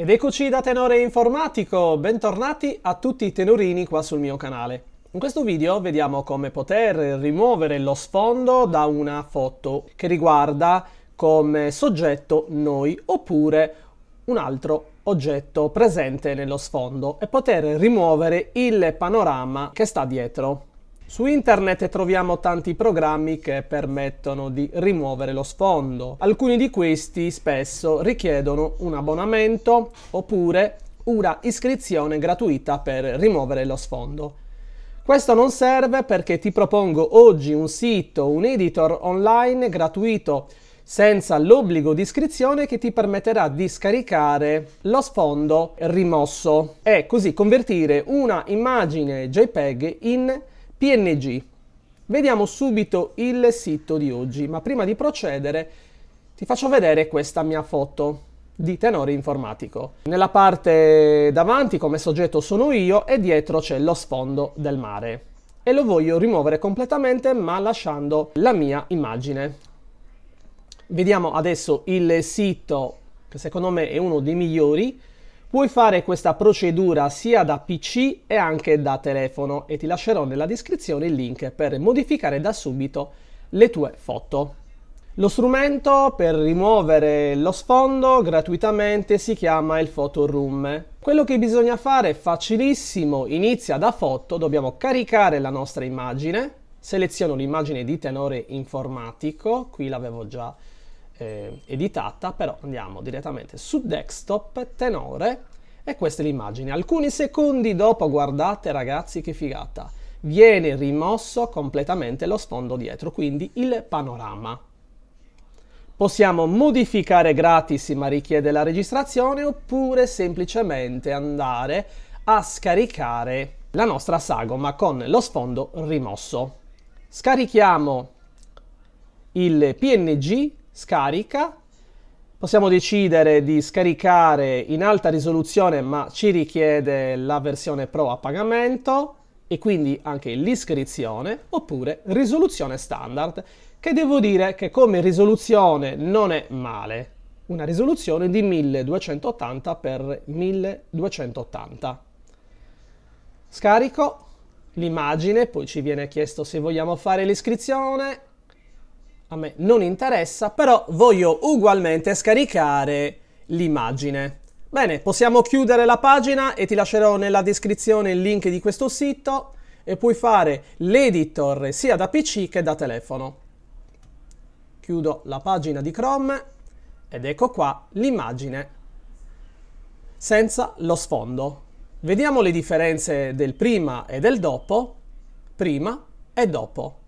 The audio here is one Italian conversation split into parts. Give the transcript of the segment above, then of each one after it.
Ed eccoci da Tenore Informatico, bentornati a tutti i tenorini qua sul mio canale. In questo video vediamo come poter rimuovere lo sfondo da una foto che riguarda come soggetto noi oppure un altro oggetto presente nello sfondo e poter rimuovere il panorama che sta dietro. Su internet troviamo tanti programmi che permettono di rimuovere lo sfondo. Alcuni di questi spesso richiedono un abbonamento oppure una iscrizione gratuita per rimuovere lo sfondo. Questo non serve perché ti propongo oggi un sito, un editor online gratuito senza l'obbligo di iscrizione che ti permetterà di scaricare lo sfondo rimosso e così convertire una immagine JPEG in PNG. Vediamo subito il sito di oggi, ma prima di procedere ti faccio vedere questa mia foto di tenore informatico. Nella parte davanti come soggetto sono io e dietro c'è lo sfondo del mare e lo voglio rimuovere completamente ma lasciando la mia immagine. Vediamo adesso il sito che secondo me è uno dei migliori Puoi fare questa procedura sia da PC e anche da telefono e ti lascerò nella descrizione il link per modificare da subito le tue foto. Lo strumento per rimuovere lo sfondo gratuitamente si chiama il Photo Room. Quello che bisogna fare è facilissimo, inizia da foto, dobbiamo caricare la nostra immagine, seleziono l'immagine di tenore informatico, qui l'avevo già eh, editata, però andiamo direttamente su desktop, tenore, e questa è l'immagine. Alcuni secondi dopo, guardate ragazzi che figata, viene rimosso completamente lo sfondo dietro, quindi il panorama. Possiamo modificare gratis ma richiede la registrazione oppure semplicemente andare a scaricare la nostra sagoma con lo sfondo rimosso. Scarichiamo il PNG scarica. Possiamo decidere di scaricare in alta risoluzione ma ci richiede la versione Pro a pagamento e quindi anche l'iscrizione oppure risoluzione standard che devo dire che come risoluzione non è male. Una risoluzione di 1280 x 1280. Scarico l'immagine, poi ci viene chiesto se vogliamo fare l'iscrizione, a me non interessa, però voglio ugualmente scaricare l'immagine. Bene, possiamo chiudere la pagina e ti lascerò nella descrizione il link di questo sito e puoi fare l'editor sia da PC che da telefono. Chiudo la pagina di Chrome ed ecco qua l'immagine senza lo sfondo. Vediamo le differenze del prima e del dopo, prima e dopo.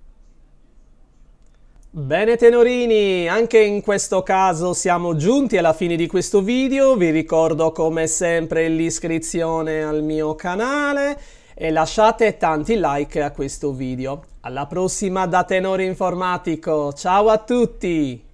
Bene tenorini, anche in questo caso siamo giunti alla fine di questo video, vi ricordo come sempre l'iscrizione al mio canale e lasciate tanti like a questo video. Alla prossima da Tenore Informatico, ciao a tutti!